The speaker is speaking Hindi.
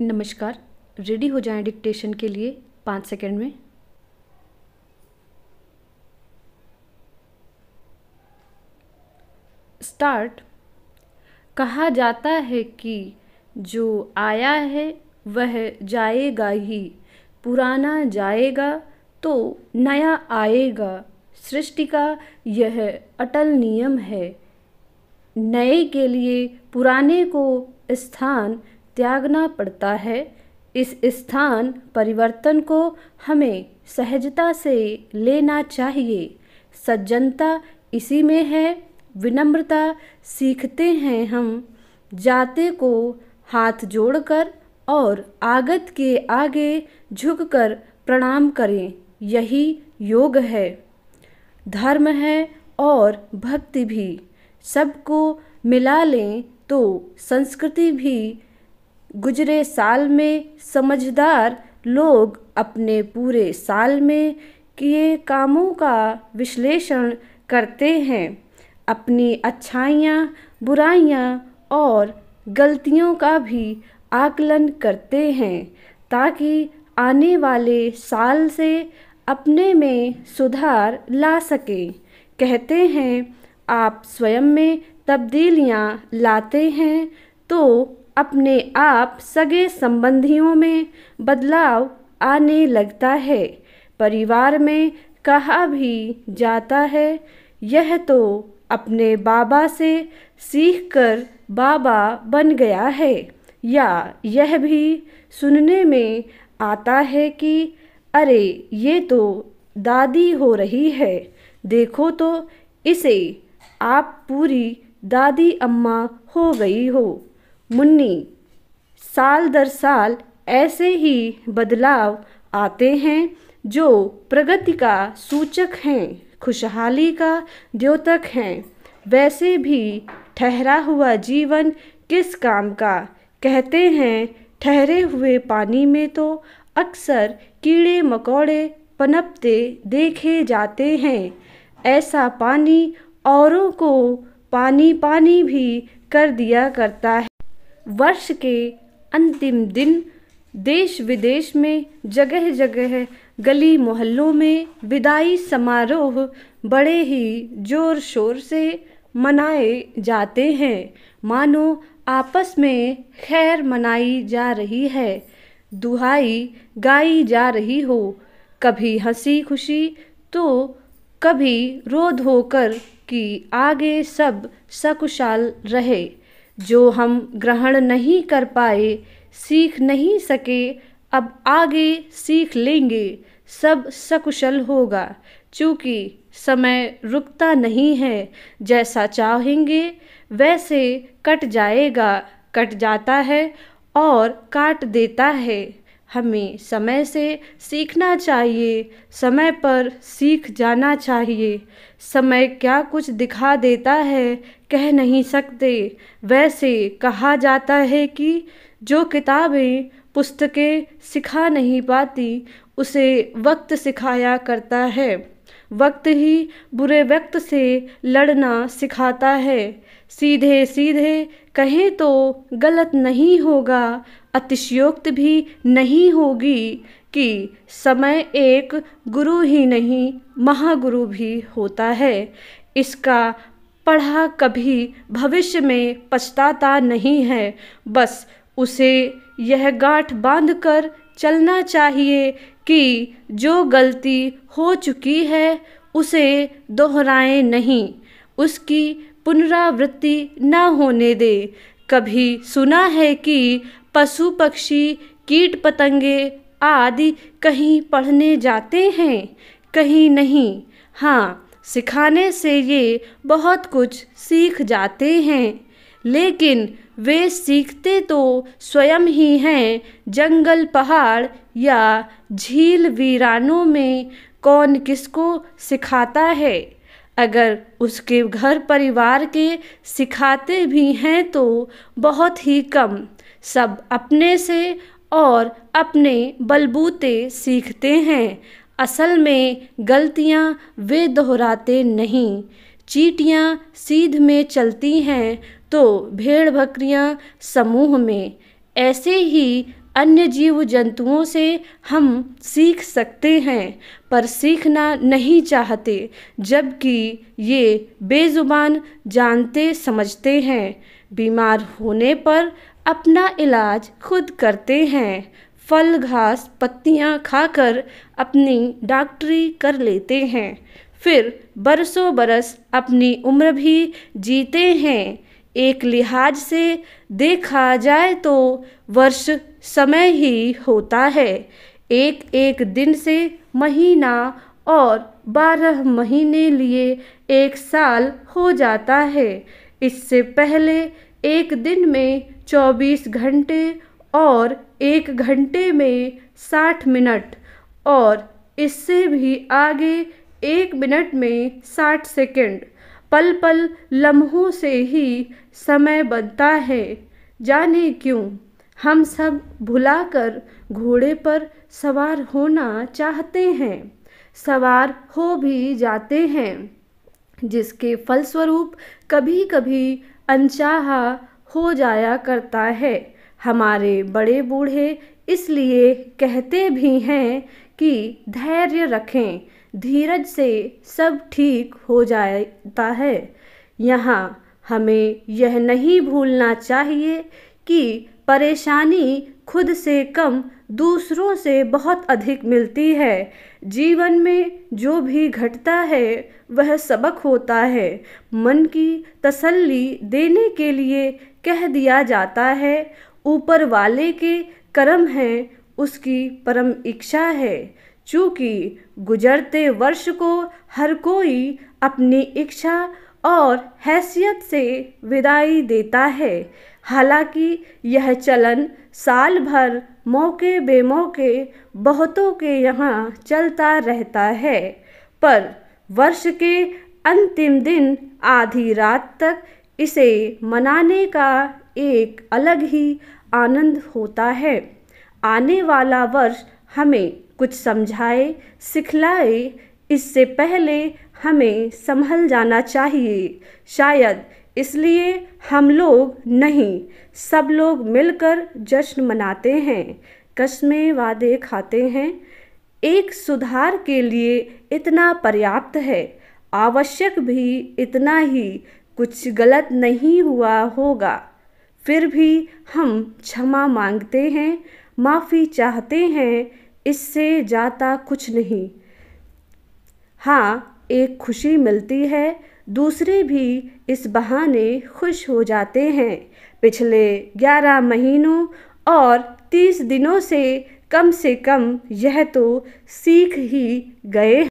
नमस्कार रेडी हो जाएं डिक्टेशन के लिए पाँच सेकंड में स्टार्ट कहा जाता है कि जो आया है वह जाएगा ही पुराना जाएगा तो नया आएगा सृष्टि का यह अटल नियम है नए के लिए पुराने को स्थान त्यागना पड़ता है इस स्थान परिवर्तन को हमें सहजता से लेना चाहिए सज्जनता इसी में है विनम्रता सीखते हैं हम जाते को हाथ जोड़कर और आगत के आगे झुककर प्रणाम करें यही योग है धर्म है और भक्ति भी सबको मिला लें तो संस्कृति भी गुजरे साल में समझदार लोग अपने पूरे साल में किए कामों का विश्लेषण करते हैं अपनी अच्छाइयाँ बुराइयाँ और गलतियों का भी आकलन करते हैं ताकि आने वाले साल से अपने में सुधार ला सकें कहते हैं आप स्वयं में तब्दीलियाँ लाते हैं तो अपने आप सगे संबंधियों में बदलाव आने लगता है परिवार में कहा भी जाता है यह तो अपने बाबा से सीख कर बाबा बन गया है या यह भी सुनने में आता है कि अरे ये तो दादी हो रही है देखो तो इसे आप पूरी दादी अम्मा हो गई हो मुन्नी साल दर साल ऐसे ही बदलाव आते हैं जो प्रगति का सूचक हैं खुशहाली का द्योतक हैं वैसे भी ठहरा हुआ जीवन किस काम का कहते हैं ठहरे हुए पानी में तो अक्सर कीड़े मकोड़े पनपते देखे जाते हैं ऐसा पानी औरों को पानी पानी भी कर दिया करता है वर्ष के अंतिम दिन देश विदेश में जगह जगह गली मोहल्लों में विदाई समारोह बड़े ही ज़ोर शोर से मनाए जाते हैं मानो आपस में खैर मनाई जा रही है दुहाई गाई जा रही हो कभी हंसी खुशी तो कभी रो धोकर कि आगे सब सकुशल रहे जो हम ग्रहण नहीं कर पाए सीख नहीं सके अब आगे सीख लेंगे सब सकुशल होगा चूँकि समय रुकता नहीं है जैसा चाहेंगे वैसे कट जाएगा कट जाता है और काट देता है हमें समय से सीखना चाहिए समय पर सीख जाना चाहिए समय क्या कुछ दिखा देता है कह नहीं सकते वैसे कहा जाता है कि जो किताबें पुस्तकें सिखा नहीं पाती उसे वक्त सिखाया करता है वक्त ही बुरे वक्त से लड़ना सिखाता है सीधे सीधे कहें तो गलत नहीं होगा अतिशयोक्त भी नहीं होगी कि समय एक गुरु ही नहीं महागुरु भी होता है इसका पढ़ा कभी भविष्य में पछताता नहीं है बस उसे यह गांठ बांधकर चलना चाहिए कि जो गलती हो चुकी है उसे दोहराएं नहीं उसकी पुनरावृत्ति न होने दे कभी सुना है कि पशु पक्षी कीट पतंगे आदि कहीं पढ़ने जाते हैं कहीं नहीं हाँ सिखाने से ये बहुत कुछ सीख जाते हैं लेकिन वे सीखते तो स्वयं ही हैं जंगल पहाड़ या झील वीरानों में कौन किसको सिखाता है अगर उसके घर परिवार के सिखाते भी हैं तो बहुत ही कम सब अपने से और अपने बलबूते सीखते हैं असल में गलतियाँ वे दोहराते नहीं चीटियाँ सीध में चलती हैं तो भेड़ बकरियाँ समूह में ऐसे ही अन्य जीव जंतुओं से हम सीख सकते हैं पर सीखना नहीं चाहते जबकि ये बेज़ुबान जानते समझते हैं बीमार होने पर अपना इलाज खुद करते हैं फल घास पत्तियां खाकर अपनी डॉक्टरी कर लेते हैं फिर बरसों बरस अपनी उम्र भी जीते हैं एक लिहाज से देखा जाए तो वर्ष समय ही होता है एक एक दिन से महीना और बारह महीने लिए एक साल हो जाता है इससे पहले एक दिन में चौबीस घंटे और एक घंटे में साठ मिनट और इससे भी आगे एक मिनट में साठ सेकंड पल पल लम्हों से ही समय बनता है जाने क्यों हम सब भुलाकर घोड़े पर सवार होना चाहते हैं सवार हो भी जाते हैं जिसके फलस्वरूप कभी कभी अनचाहा हो जाया करता है हमारे बड़े बूढ़े इसलिए कहते भी हैं कि धैर्य रखें धीरज से सब ठीक हो जाता है यहाँ हमें यह नहीं भूलना चाहिए कि परेशानी खुद से कम दूसरों से बहुत अधिक मिलती है जीवन में जो भी घटता है वह सबक होता है मन की तसल्ली देने के लिए कह दिया जाता है ऊपर वाले के कर्म हैं उसकी परम इच्छा है चूँकि गुजरते वर्ष को हर कोई अपनी इच्छा और हैसियत से विदाई देता है हालांकि यह चलन साल भर मौके बेमौके बहुतों के यहाँ चलता रहता है पर वर्ष के अंतिम दिन आधी रात तक इसे मनाने का एक अलग ही आनंद होता है आने वाला वर्ष हमें कुछ समझाए सिखलाए इससे पहले हमें संभल जाना चाहिए शायद इसलिए हम लोग नहीं सब लोग मिलकर जश्न मनाते हैं कस्में वादे खाते हैं एक सुधार के लिए इतना पर्याप्त है आवश्यक भी इतना ही कुछ गलत नहीं हुआ होगा फिर भी हम क्षमा मांगते हैं माफ़ी चाहते हैं इससे जाता कुछ नहीं हाँ एक खुशी मिलती है दूसरे भी इस बहाने खुश हो जाते हैं पिछले 11 महीनों और 30 दिनों से कम से कम यह तो सीख ही गए